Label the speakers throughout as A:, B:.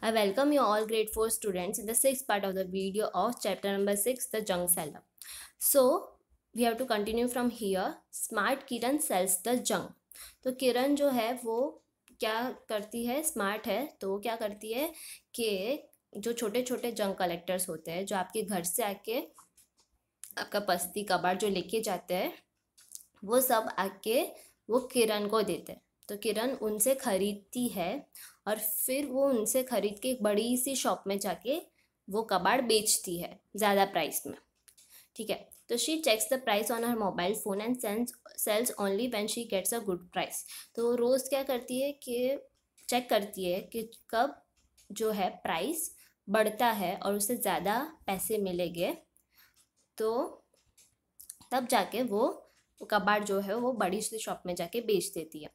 A: I welcome you all grade 4 students in the sixth part of the video of chapter number 6 the junk seller. So we have to continue from here smart Kiran sells the junk. तो किरण जो है वो क्या करती है smart है तो वो क्या करती है कि जो छोटे छोटे जंक कलेक्टर्स होते हैं जो आपके घर से आके आपका पस्ती कबाड़ जो लेके जाते हैं वो सब आके वो किरण को देते हैं तो किरण उनसे खरीदती है और फिर वो उनसे खरीद के एक बड़ी सी शॉप में जाके वो कबाड़ बेचती है ज़्यादा प्राइस में ठीक है तो she checks the price on her mobile phone and sense sells only when she gets a good price तो रोज़ क्या करती है कि चेक करती है कि कब जो है प्राइस बढ़ता है और उसे ज़्यादा पैसे मिलेंगे तो तब जाके वो कबाड़ जो है वो बड़ी सी शॉप में जाके बेच देती है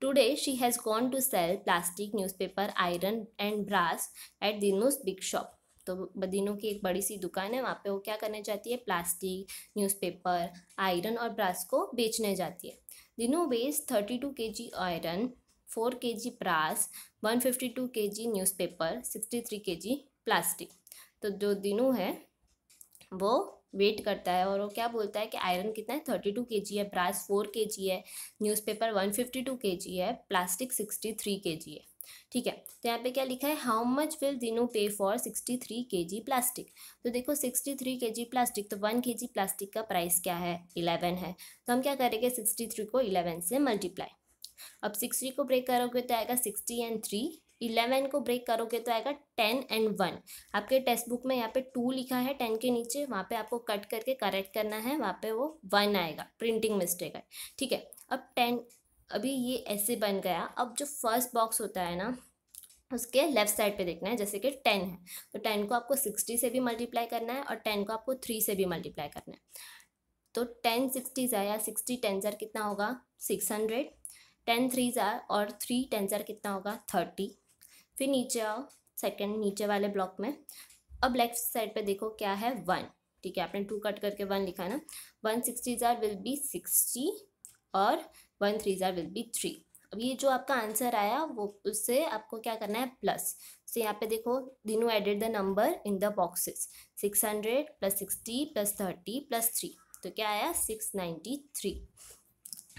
A: Today, she has gone to sell plastic, newspaper, iron and brass at Dinu's big shop. तो दिनों की एक बड़ी सी दुकान है वहाँ पे वो क्या करने जाती है प्लास्टिक न्यूज़पेपर आयरन और ब्रास को बेचने जाती है दिनों वेज थर्टी टू के जी iron four K G brass one fifty two K G newspaper sixty three K G plastic तो जो दिनों है वो वेट करता है और वो क्या बोलता है कि आयरन कितना है थर्टी टू के जी है ब्रास फोर के जी है newspaper one fifty two K जी है प्लास्टिक सिक्सटी थ्री के जी है ठीक है तो यहाँ पे क्या लिखा है हाउ मच विल दिनो पे for sixty three K G plastic तो देखो sixty three K G plastic तो वन के जी प्लास्टिक का प्राइस क्या है इलेवन है तो हम क्या करेंगे सिक्सटी थ्री को इलेवन से मल्टीप्लाई अब सिक्सटी को ब्रेक करोगे तो आएगा सिक्सटी एंड थ्री इलेवन को ब्रेक करोगे तो आएगा टेन एंड वन आपके टेक्स्ट बुक में यहाँ पे टू लिखा है टेन के नीचे वहाँ पे आपको कट करके करेक्ट करना है वहाँ पे वो वन आएगा प्रिंटिंग मिस्टेक है ठीक है अब टेन अभी ये ऐसे बन गया अब जो फर्स्ट बॉक्स होता है ना उसके लेफ्ट साइड पे देखना है जैसे कि टेन है तो टेन को आपको सिक्सटी से भी मल्टीप्लाई करना है और टेन को आपको थ्री से भी मल्टीप्लाई करना है तो टेन सिक्सटी ज़ार या सिक्सटी टेन कितना होगा six hundred ten three jar और थ्री टेन कितना होगा थर्टी फिर नीचे आओ सेकेंड नीचे वाले ब्लॉक में अब लेफ्ट साइड पे देखो क्या है वन ठीक है आपने टू कट करके वन लिखा ना one sixty jar will be sixty और one three jar will be three अब ये जो आपका आंसर आया वो उससे आपको क्या करना है प्लस तो यहाँ पे देखो Dinu added the number in the boxes six hundred plus sixty plus thirty plus three तो क्या आया सिक्स नाइन्टी थ्री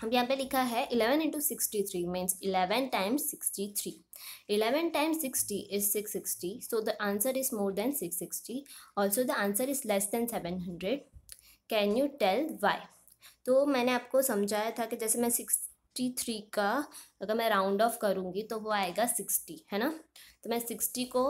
A: अब यहाँ पे लिखा है eleven into sixty three means eleven times sixty three eleven times sixty is six sixty so the answer is more than six sixty also the answer is less than seven hundred can you tell why तो मैंने आपको समझाया था कि जैसे मैं sixty three का अगर मैं राउंड ऑफ करूँगी तो वो आएगा सिक्सटी है ना तो मैं सिक्सटी को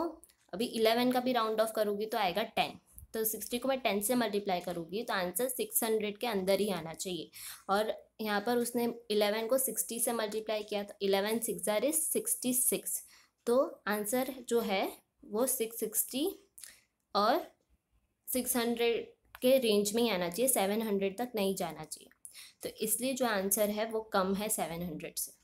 A: अभी इलेवन का भी राउंड ऑफ करूँगी तो आएगा टेन तो सिक्सटी को मैं टेन से मल्टीप्लाई करूँगी तो आंसर सिक्स हंड्रेड के अंदर ही आना चाहिए और यहाँ पर उसने इलेवन को सिक्सटी से मल्टीप्लाई किया तो eleven six are is sixty six तो आंसर जो है वो सिक्स सिक्सटी और सिक्स हंड्रेड के रेंज में ही आना चाहिए सेवन हंड्रेड तक नहीं जाना चाहिए तो इसलिए जो आंसर है वो कम है सेवन हंड्रेड से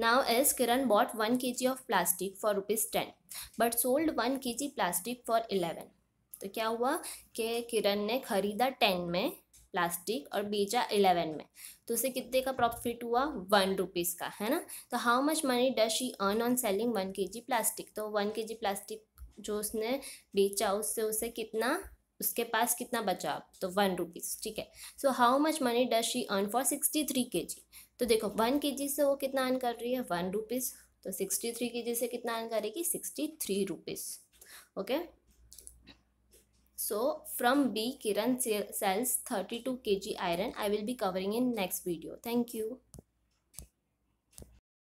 A: now as Kiran bought one K G of plastic for rupees ten but sold one K G plastic for eleven तो क्या हुआ कि किरण ने खरीदा टेन में प्लास्टिक और बेचा इलेवन में तो उसे कितने का प्रॉफिट हुआ वन रुपीज़ का है ना तो how much money does she earn on selling one K G plastic तो वन के जी प्लास्टिक जो उसने बेचा उससे उसे कितना उसके पास कितना बचा तो वन रुपीज़ ठीक है so how much money does she earn for sixty three K G तो देखो वन के जी से वो कितना अर्न कर रही है वन रुपीज़ तो सिक्सटी थ्री के जी से कितना अर्न करेगी sixty three rupees okay So from B, Kiran sells 32 kg iron. I will be covering in next video. Thank you.